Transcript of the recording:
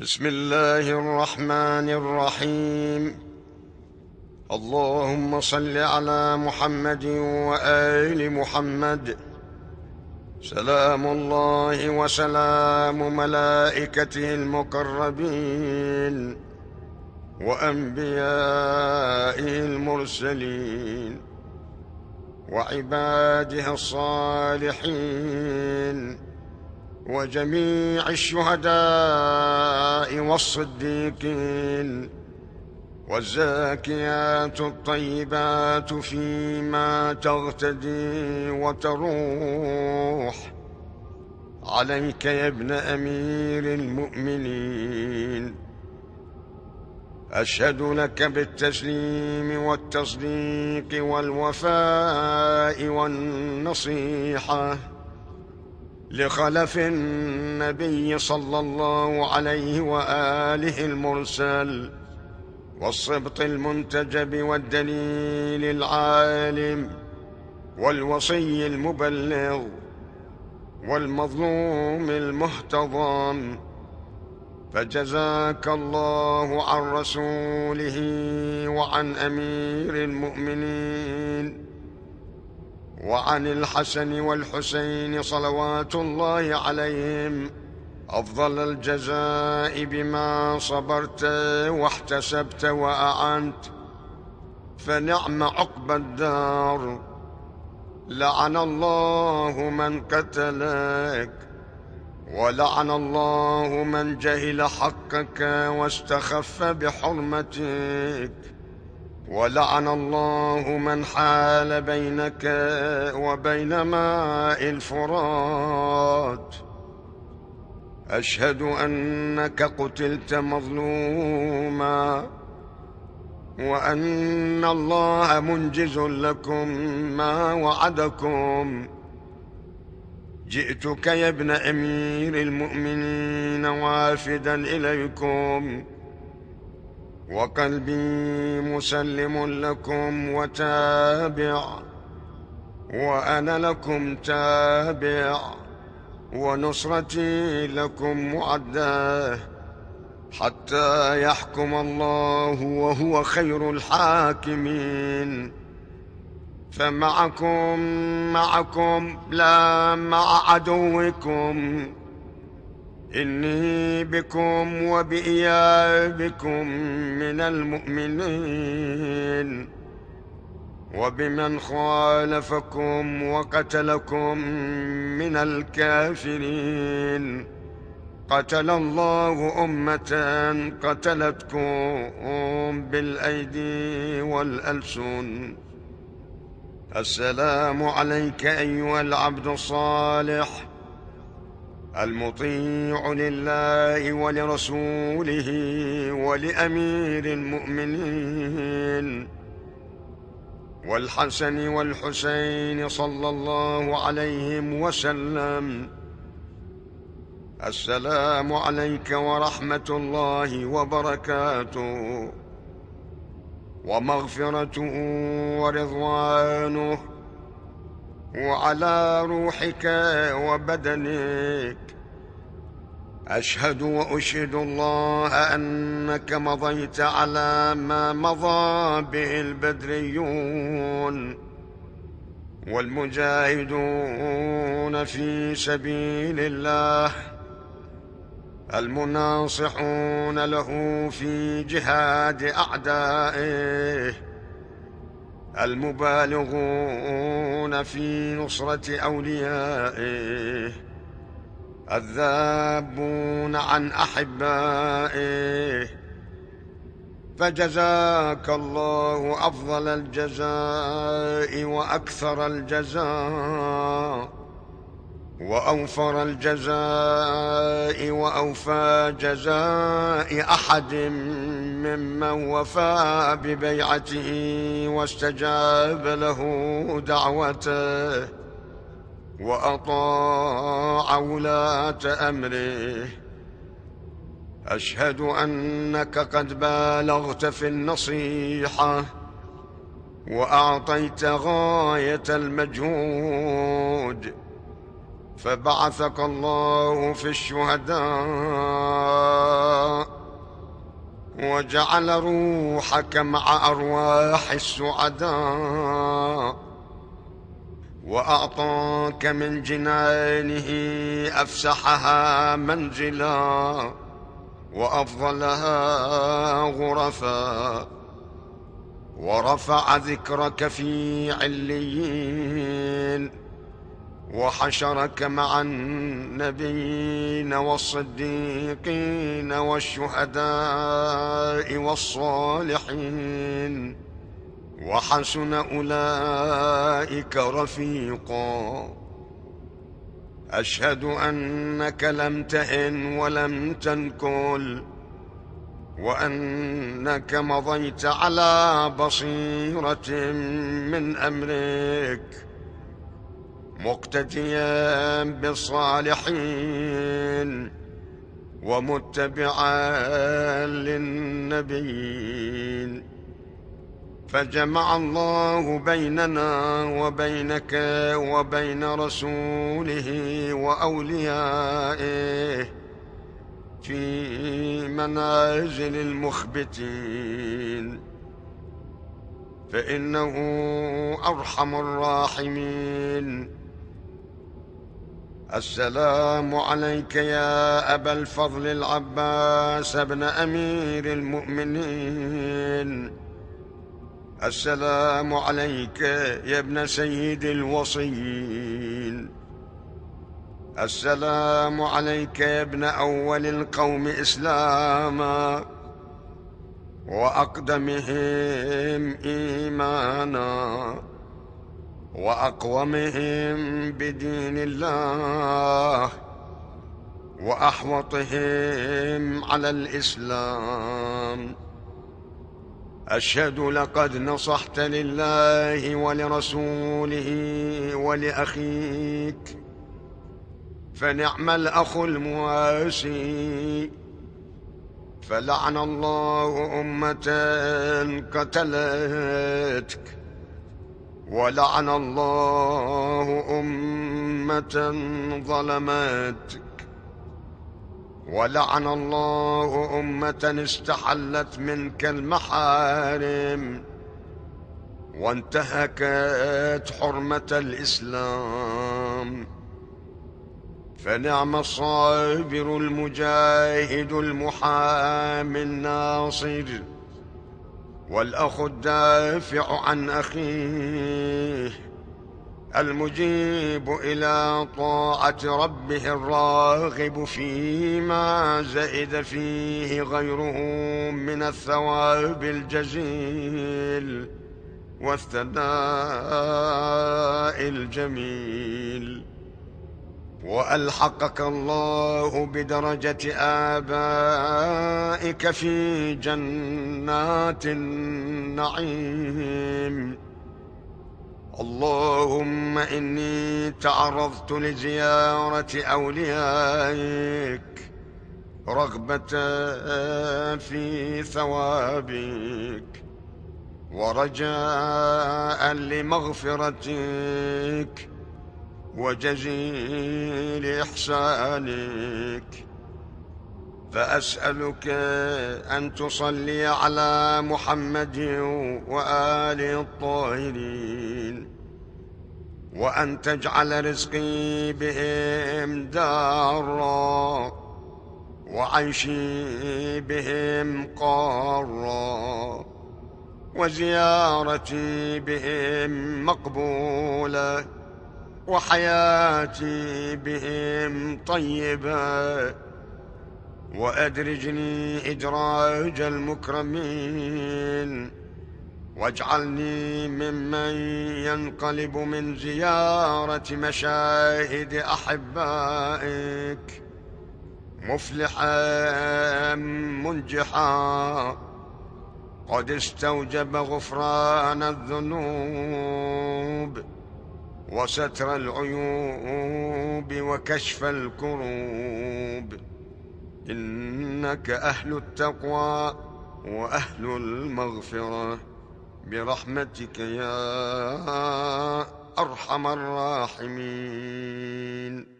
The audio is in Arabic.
بسم الله الرحمن الرحيم اللهم صل على محمد وآل محمد سلام الله وسلام ملائكته المقربين وأنبيائه المرسلين وعباده الصالحين وجميع الشهداء والصديقين والزاكيات الطيبات فيما تغتدي وتروح عليك يا ابن امير المؤمنين اشهد لك بالتسليم والتصديق والوفاء والنصيحه لخلف النبي صلى الله عليه وآله المرسل والصبط المنتجب والدليل العالم والوصي المبلغ والمظلوم المهتضم فجزاك الله عن رسوله وعن امير المؤمنين وعن الحسن والحسين صلوات الله عليهم أفضل الجزاء بما صبرت واحتسبت وأعنت فنعم عقبى الدار لعن الله من قتلك ولعن الله من جهل حقك واستخف بحرمتك ولعن الله من حال بينك وبين ماء الفرات أشهد أنك قتلت مظلوما وأن الله منجز لكم ما وعدكم جئتك يا ابن أمير المؤمنين وافدا إليكم وقلبي مسلم لكم وتابع وأنا لكم تابع ونصرتي لكم معدة حتى يحكم الله وهو خير الحاكمين فمعكم معكم لا مع عدوكم إني بكم وبإيابكم من المؤمنين وبمن خالفكم وقتلكم من الكافرين قتل الله أمة قتلتكم بالأيدي والألسن السلام عليك أيها العبد الصالح المطيع لله ولرسوله ولأمير المؤمنين والحسن والحسين صلى الله عليهم وسلم السلام عليك ورحمة الله وبركاته ومغفرته ورضوانه وعلى روحك وبدنك أشهد وأشهد الله أنك مضيت على ما مضى به البدريون والمجاهدون في سبيل الله المناصحون له في جهاد أعدائه المبالغون في نصرة أوليائه الذابون عن أحبائه فجزاك الله أفضل الجزاء وأكثر الجزاء وأوفر الجزاء وأوفى جزاء أحد ممن وفى ببيعته واستجاب له دعوته وأطاع ولاة أمره أشهد أنك قد بالغت في النصيحة وأعطيت غاية المجهود فبعثك الله في الشهداء وجعل روحك مع أرواح السعداء وأعطاك من جنانه أفسحها منزلا وأفضلها غرفا ورفع ذكرك في عليين وحشرك مع النبيين والصديقين والشهداء والصالحين وحسن أولئك رفيقا أشهد أنك لم تهن ولم تنكل وأنك مضيت على بصيرة من أمرك مقتديا بالصالحين ومتبعا للنبيين فجمع الله بيننا وبينك وبين رسوله وأوليائه في منازل المخبتين فإنه أرحم الراحمين السلام عليك يا أبا الفضل العباس ابن أمير المؤمنين السلام عليك يا ابن سيد الوصيين السلام عليك يا ابن أول القوم إسلاما وأقدمهم إيمانا واقومهم بدين الله واحوطهم على الاسلام اشهد لقد نصحت لله ولرسوله ولاخيك فنعم الاخ المواسي فلعن الله امه قتلتك ولعن الله أمة ظلماتك ولعن الله أمة استحلت منك المحارم وانتهكت حرمة الإسلام فنعم الصابر المجاهد المحامي الناصر والأخ الدافع عن أخيه المجيب إلى طاعة ربه الراغب فيما زئد فيه غيره من الثواب الجزيل والثناء الجميل وألحقك الله بدرجة آبائك في جنات النعيم اللهم إني تعرضت لزيارة أوليائك رغبة في ثوابك ورجاء لمغفرتك وجزيل إحسانك فأسألك أن تصلي على محمد وآل الطاهرين وأن تجعل رزقي بهم دارا وعيشي بهم قارا وزيارتي بهم مقبوله وحياتي بهم طيبة وأدرجني إدراج المكرمين واجعلني ممن ينقلب من زيارة مشاهد أحبائك مفلحا منجحا قد استوجب غفران الذنوب وستر العيوب وكشف الكروب إنك أهل التقوى وأهل المغفرة برحمتك يا أرحم الراحمين